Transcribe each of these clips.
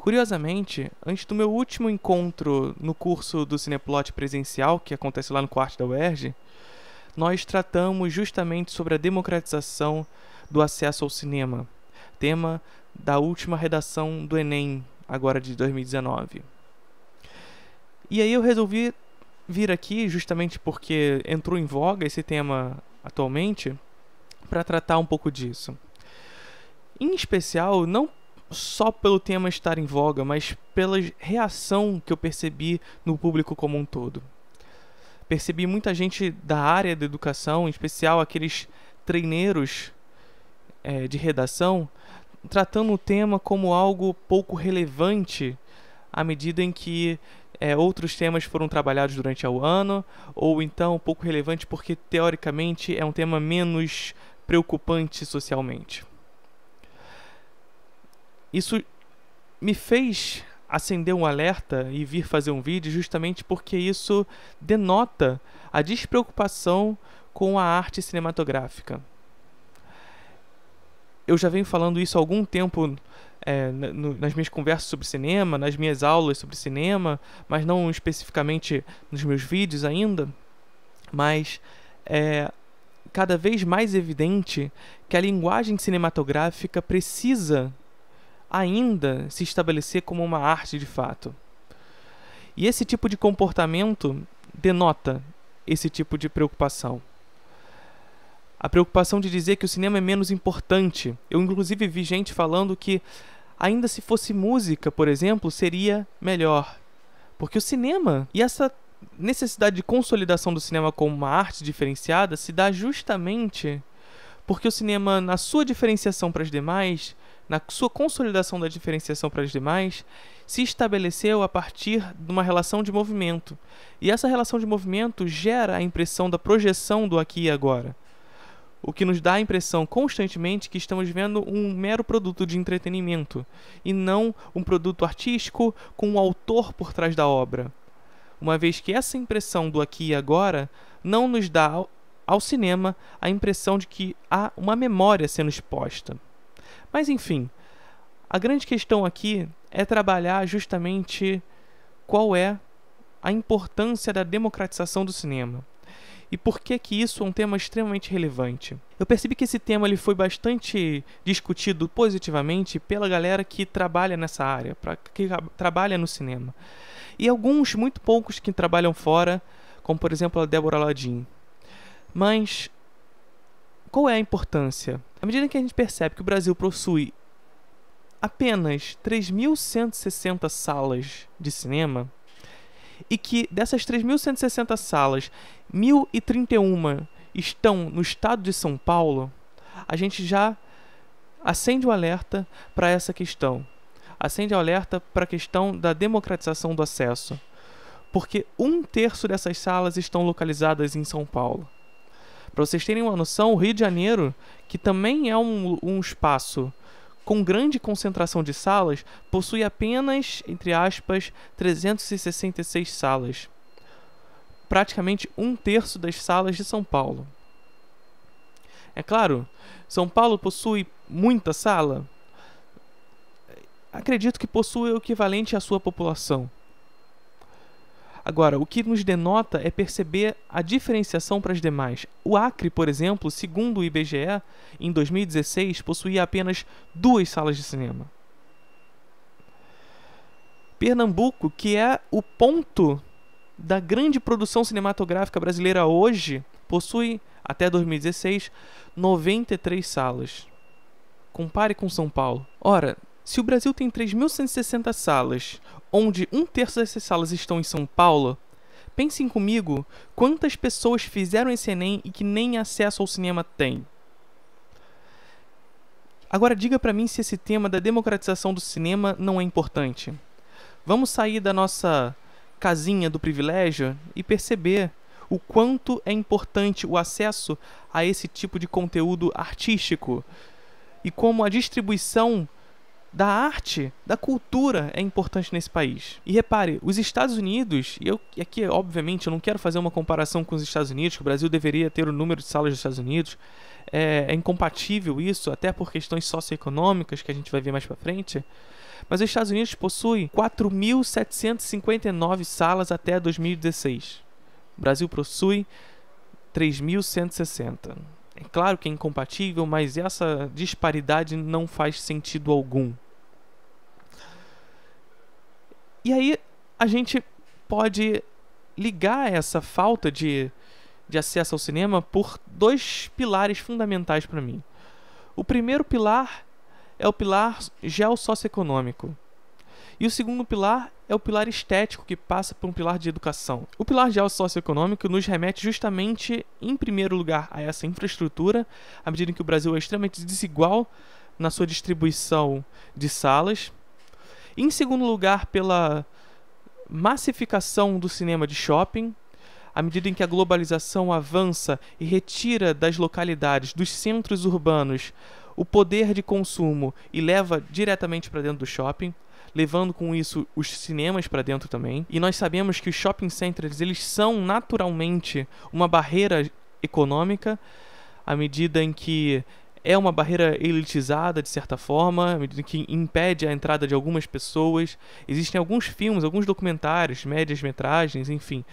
Curiosamente, antes do meu último encontro no curso do Cineplot presencial, que acontece lá no quarto da UERJ, nós tratamos justamente sobre a democratização do acesso ao cinema, tema da última redação do Enem, agora de 2019. E aí eu resolvi vir aqui justamente porque entrou em voga esse tema atualmente para tratar um pouco disso. Em especial, não só pelo tema estar em voga, mas pela reação que eu percebi no público como um todo. Percebi muita gente da área da educação, em especial aqueles treineiros é, de redação, tratando o tema como algo pouco relevante à medida em que é, outros temas foram trabalhados durante o ano, ou então pouco relevante porque teoricamente é um tema menos preocupante socialmente. Isso me fez acender um alerta e vir fazer um vídeo justamente porque isso denota a despreocupação com a arte cinematográfica. Eu já venho falando isso há algum tempo é, nas minhas conversas sobre cinema, nas minhas aulas sobre cinema, mas não especificamente nos meus vídeos ainda. Mas é cada vez mais evidente que a linguagem cinematográfica precisa ainda se estabelecer como uma arte de fato. E esse tipo de comportamento denota esse tipo de preocupação. A preocupação de dizer que o cinema é menos importante. Eu, inclusive, vi gente falando que, ainda se fosse música, por exemplo, seria melhor. Porque o cinema e essa necessidade de consolidação do cinema como uma arte diferenciada se dá justamente porque o cinema, na sua diferenciação para as demais, na sua consolidação da diferenciação para as demais, se estabeleceu a partir de uma relação de movimento. E essa relação de movimento gera a impressão da projeção do aqui e agora. O que nos dá a impressão constantemente que estamos vendo um mero produto de entretenimento e não um produto artístico com um autor por trás da obra. Uma vez que essa impressão do aqui e agora não nos dá ao cinema a impressão de que há uma memória sendo exposta. Mas enfim, a grande questão aqui é trabalhar justamente qual é a importância da democratização do cinema. E por que que isso é um tema extremamente relevante? Eu percebi que esse tema ele foi bastante discutido positivamente pela galera que trabalha nessa área, pra, que trabalha no cinema. E alguns, muito poucos, que trabalham fora, como por exemplo a Débora Ladin. Mas qual é a importância? À medida que a gente percebe que o Brasil possui apenas 3.160 salas de cinema, e que dessas 3.160 salas, 1.031 estão no estado de São Paulo, a gente já acende o alerta para essa questão. Acende o alerta para a questão da democratização do acesso. Porque um terço dessas salas estão localizadas em São Paulo. Para vocês terem uma noção, o Rio de Janeiro, que também é um, um espaço com grande concentração de salas, possui apenas, entre aspas, 366 salas. Praticamente um terço das salas de São Paulo. É claro, São Paulo possui muita sala? Acredito que possui o equivalente à sua população. Agora, o que nos denota é perceber a diferenciação para as demais. O Acre, por exemplo, segundo o IBGE, em 2016 possuía apenas duas salas de cinema. Pernambuco, que é o ponto da grande produção cinematográfica brasileira hoje, possui, até 2016, 93 salas. Compare com São Paulo. Ora, se o Brasil tem 3.160 salas, onde um terço dessas salas estão em São Paulo, pensem comigo quantas pessoas fizeram esse Enem e que nem acesso ao cinema têm. Agora diga para mim se esse tema da democratização do cinema não é importante. Vamos sair da nossa casinha do privilégio e perceber o quanto é importante o acesso a esse tipo de conteúdo artístico e como a distribuição da arte, da cultura é importante nesse país. E repare, os Estados Unidos, e eu e aqui, obviamente, eu não quero fazer uma comparação com os Estados Unidos, que o Brasil deveria ter o número de salas dos Estados Unidos. É, é incompatível isso, até por questões socioeconômicas que a gente vai ver mais para frente. Mas os Estados Unidos possui 4.759 salas até 2016. O Brasil possui 3.160. É claro que é incompatível, mas essa disparidade não faz sentido algum. E aí a gente pode ligar essa falta de, de acesso ao cinema por dois pilares fundamentais para mim. O primeiro pilar é o pilar geossocioeconômico. E o segundo pilar é o pilar estético, que passa por um pilar de educação. O pilar geossocioeconômico nos remete justamente, em primeiro lugar, a essa infraestrutura, à medida que o Brasil é extremamente desigual na sua distribuição de salas, em segundo lugar, pela massificação do cinema de shopping, à medida em que a globalização avança e retira das localidades, dos centros urbanos, o poder de consumo e leva diretamente para dentro do shopping, levando com isso os cinemas para dentro também. E nós sabemos que os shopping centers, eles são naturalmente uma barreira econômica à medida em que é uma barreira elitizada, de certa forma, que impede a entrada de algumas pessoas. Existem alguns filmes, alguns documentários, médias metragens, enfim,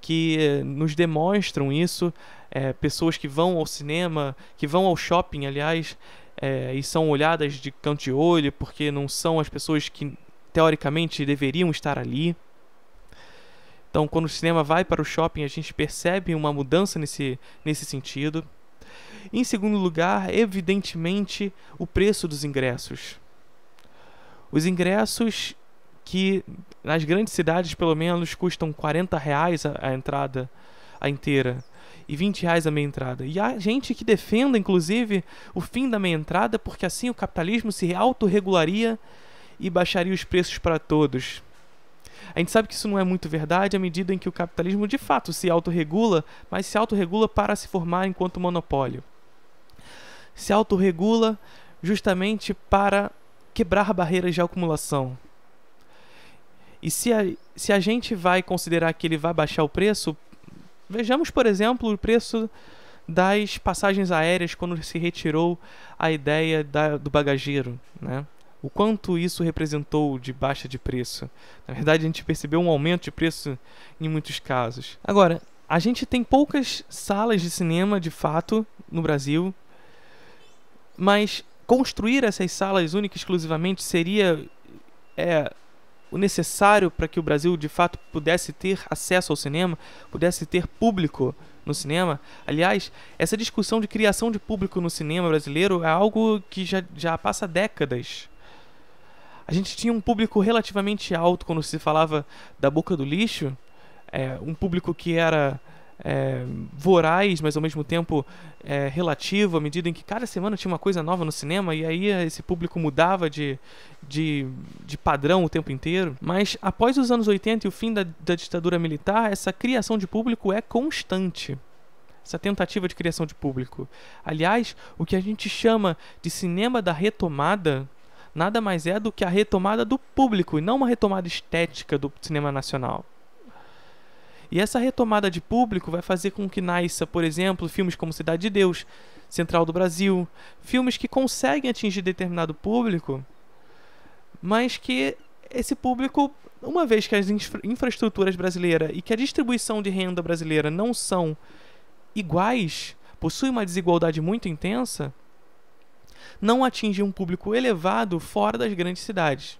que eh, nos demonstram isso. É, pessoas que vão ao cinema, que vão ao shopping, aliás, é, e são olhadas de canto de olho porque não são as pessoas que teoricamente deveriam estar ali. Então, quando o cinema vai para o shopping, a gente percebe uma mudança nesse, nesse sentido. Em segundo lugar, evidentemente, o preço dos ingressos. Os ingressos que nas grandes cidades pelo menos custam 40 reais a, a entrada a inteira e 20 reais a meia entrada. E há gente que defenda, inclusive, o fim da meia entrada, porque assim o capitalismo se autorregularia e baixaria os preços para todos. A gente sabe que isso não é muito verdade à medida em que o capitalismo de fato se autorregula, mas se autorregula para se formar enquanto monopólio se autorregula justamente para quebrar barreiras de acumulação. E se a, se a gente vai considerar que ele vai baixar o preço, vejamos, por exemplo, o preço das passagens aéreas quando se retirou a ideia da, do bagageiro, né? O quanto isso representou de baixa de preço. Na verdade, a gente percebeu um aumento de preço em muitos casos. Agora, a gente tem poucas salas de cinema, de fato, no Brasil mas construir essas salas únicas exclusivamente seria é, o necessário para que o Brasil de fato pudesse ter acesso ao cinema, pudesse ter público no cinema. Aliás, essa discussão de criação de público no cinema brasileiro é algo que já, já passa décadas. A gente tinha um público relativamente alto quando se falava da boca do lixo, é, um público que era é, voraz, mas ao mesmo tempo é, relativo, à medida em que cada semana tinha uma coisa nova no cinema e aí esse público mudava de, de, de padrão o tempo inteiro. Mas após os anos 80 e o fim da, da ditadura militar, essa criação de público é constante essa tentativa de criação de público. Aliás, o que a gente chama de cinema da retomada nada mais é do que a retomada do público e não uma retomada estética do cinema nacional. E essa retomada de público vai fazer com que nasça, por exemplo, filmes como Cidade de Deus, Central do Brasil, filmes que conseguem atingir determinado público, mas que esse público, uma vez que as infra infraestruturas brasileiras e que a distribuição de renda brasileira não são iguais, possui uma desigualdade muito intensa, não atinge um público elevado fora das grandes cidades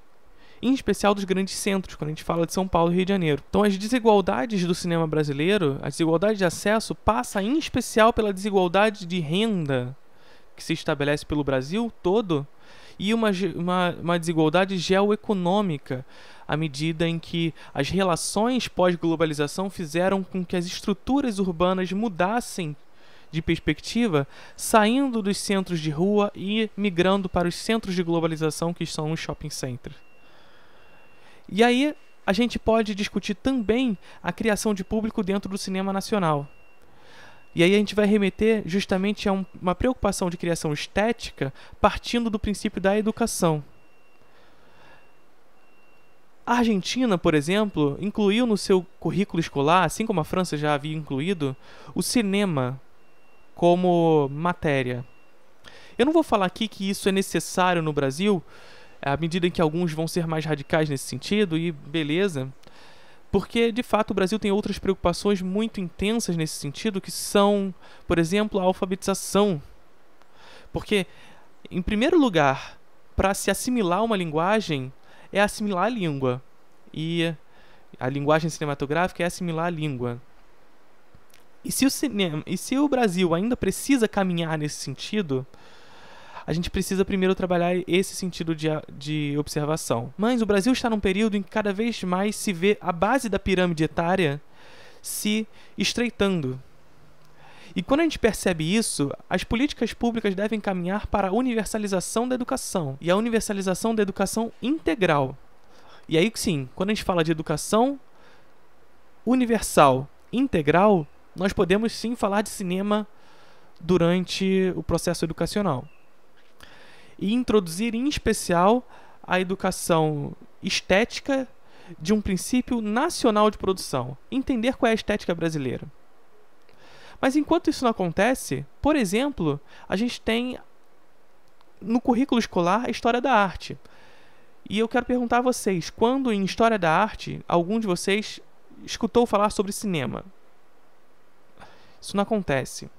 em especial dos grandes centros, quando a gente fala de São Paulo e Rio de Janeiro. Então as desigualdades do cinema brasileiro, a desigualdade de acesso passa em especial pela desigualdade de renda que se estabelece pelo Brasil todo e uma, uma, uma desigualdade geoeconômica à medida em que as relações pós-globalização fizeram com que as estruturas urbanas mudassem de perspectiva, saindo dos centros de rua e migrando para os centros de globalização que são os shopping centers. E aí a gente pode discutir também a criação de público dentro do cinema nacional. E aí a gente vai remeter justamente a um, uma preocupação de criação estética partindo do princípio da educação. A Argentina, por exemplo, incluiu no seu currículo escolar, assim como a França já havia incluído, o cinema como matéria. Eu não vou falar aqui que isso é necessário no Brasil, é, à medida em que alguns vão ser mais radicais nesse sentido, e beleza. Porque, de fato, o Brasil tem outras preocupações muito intensas nesse sentido, que são, por exemplo, a alfabetização. Porque, em primeiro lugar, para se assimilar uma linguagem, é assimilar a língua. E a linguagem cinematográfica é assimilar a língua. E se o, cinema, e se o Brasil ainda precisa caminhar nesse sentido, a gente precisa primeiro trabalhar esse sentido de, de observação. Mas o Brasil está num período em que cada vez mais se vê a base da pirâmide etária se estreitando. E quando a gente percebe isso, as políticas públicas devem caminhar para a universalização da educação e a universalização da educação integral. E aí sim, quando a gente fala de educação universal, integral, nós podemos sim falar de cinema durante o processo educacional e introduzir em especial a educação estética de um princípio nacional de produção, entender qual é a estética brasileira. Mas enquanto isso não acontece, por exemplo, a gente tem no currículo escolar a história da arte. E eu quero perguntar a vocês, quando em história da arte algum de vocês escutou falar sobre cinema? Isso não acontece.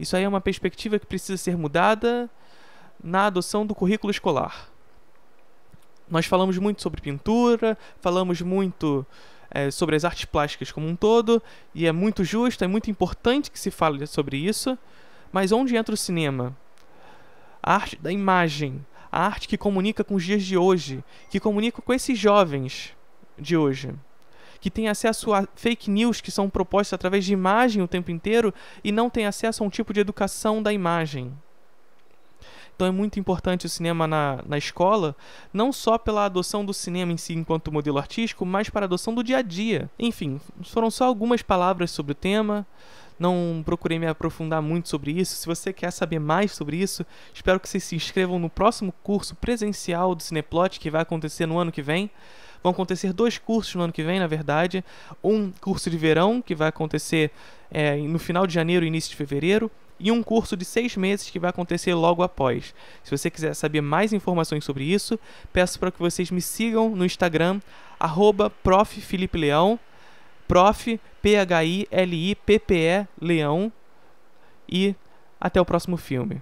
Isso aí é uma perspectiva que precisa ser mudada na adoção do currículo escolar. Nós falamos muito sobre pintura, falamos muito é, sobre as artes plásticas como um todo, e é muito justo, é muito importante que se fale sobre isso. Mas onde entra o cinema? A arte da imagem, a arte que comunica com os dias de hoje, que comunica com esses jovens de hoje, que têm acesso a fake news que são propostas através de imagem o tempo inteiro e não têm acesso a um tipo de educação da imagem. Então é muito importante o cinema na, na escola, não só pela adoção do cinema em si enquanto modelo artístico, mas para a adoção do dia a dia. Enfim, foram só algumas palavras sobre o tema. Não procurei me aprofundar muito sobre isso. Se você quer saber mais sobre isso, espero que vocês se inscrevam no próximo curso presencial do Cineplot que vai acontecer no ano que vem. Vão acontecer dois cursos no ano que vem, na verdade. Um curso de verão, que vai acontecer é, no final de janeiro e início de fevereiro, e um curso de seis meses que vai acontecer logo após. Se você quiser saber mais informações sobre isso, peço para que vocês me sigam no Instagram, arroba prof. Felipe Leão, prof. P-H-I-L-I-P-P-E Leão, e até o próximo filme.